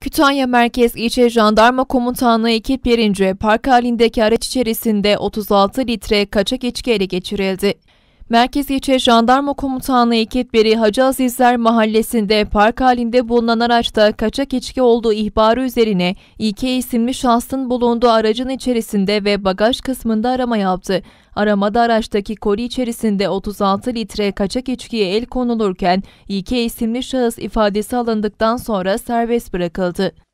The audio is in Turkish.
Kütahya Merkez İlçe Jandarma Komutanlığı ekip birinci park halindeki araç içerisinde 36 litre kaçak içki ele geçirildi. Merkez İlçe Jandarma Komutanlığı ekipleri Hacı Azizler Mahallesi'nde park halinde bulunan araçta kaçak içki olduğu ihbarı üzerine İK isimli şahsın bulunduğu aracın içerisinde ve bagaj kısmında arama yaptı. Aramada araçtaki koli içerisinde 36 litre kaçak içkiye el konulurken İK isimli şahıs ifadesi alındıktan sonra serbest bırakıldı.